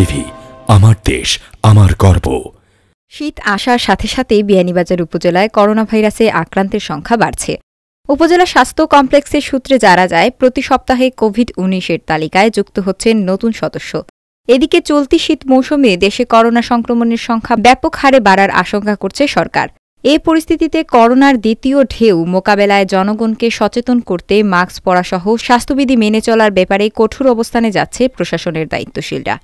TV আমার দেশ আমার গর্ব শীত আসার সাথে সাথে বিয়ানীবাজার উপজেলায় করোনা ভাইরাসে আক্রান্তের সংখ্যা বাড়ছে উপজেলা স্বাস্থ্য কমপ্লেক্সের সূত্রে জানা যায় প্রতি সপ্তাহে কোভিড উনিশের তালিকায় যুক্ত হচ্ছেন নতুন সদস্য এদিকে চলতি শীত মৌসুমে দেশে করোনা সংক্রমণের সংখ্যা ব্যাপক হারে বাড়ার আশঙ্কা করছে সরকার এ পরিস্থিতিতে করোনার দ্বিতীয় ঢেউ মোকাবেলায় জনগণকে সচেতন করতে মাস্ক পরাসহ স্বাস্থ্যবিধি মেনে চলার ব্যাপারে কঠোর অবস্থানে যাচ্ছে প্রশাসনের দায়িত্বশীলরা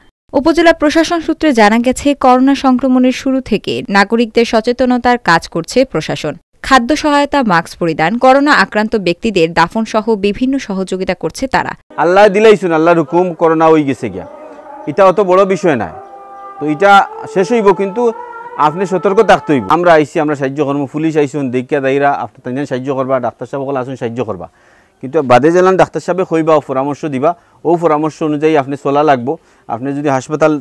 উপজেলা প্রশাসন সূত্রে জানা গেছে করোনা সংক্রমণের শুরু থেকে নাগরিকদের সচেতনতার কাজ করছে প্রশাসন খাদ্য সহায়তা মাস্ক পরিধান করোনা আক্রান্ত ব্যক্তিদের দাফন সহ বিভিন্ন সহযোগিতা করছে তারা আল্লাহ দিলাইছুন আল্লাহর হুকুম করোনা হয়ে গেছে গিয়া এটা অত বড় বিষয় না তো এটা শেষ হইব কিন্তু আপনি সতর্ক থাকতে হইব আমরা আইসি আমরা সাহায্য করবো পুলিশ আইসুন দেখিয়া দাইরা আপনি সাহায্য করবা ডাক্তার সাহেব আসুন সাহায্য করবা কিন্তু বাদে জেলান ডাক্তার সাহেবে হইবা পরামর্শ দিবা ও পরামর্শ অনুযায়ী আপনি চলা লাগবো আপনি যদি হাসপাতাল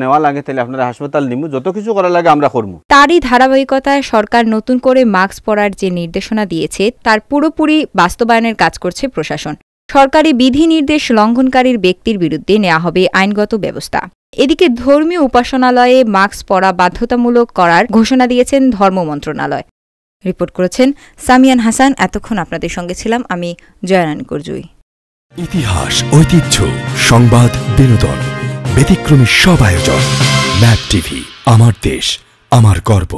নেওয়া লাগে তাহলে আপনারা হাসপাতাল নিব যত কিছু করা লাগে আমরা করবো তারই ধারাবাহিকতায় সরকার নতুন করে মাস্ক পরার যে নির্দেশনা দিয়েছে তার পুরোপুরি বাস্তবায়নের কাজ করছে প্রশাসন সরকারি বিধি নির্দেশ লঙ্ঘনকারীর ব্যক্তির বিরুদ্ধে নেওয়া হবে আইনগত ব্যবস্থা এদিকে ধর্মীয় উপাসনালয়ে মাস্ক পরা বাধ্যতামূলক করার ঘোষণা দিয়েছেন ধর্ম মন্ত্রণালয় রিপোর্ট করেছেন সামিয়ান হাসান এতক্ষণ আপনাদের সঙ্গে ছিলাম আমি জয়রানী করজুই ইতিহাস ঐতিহ্য সংবাদ বিনোদন ব্যতিক্রমী সব আয়োজন ম্যাপ টিভি আমার দেশ আমার গর্ব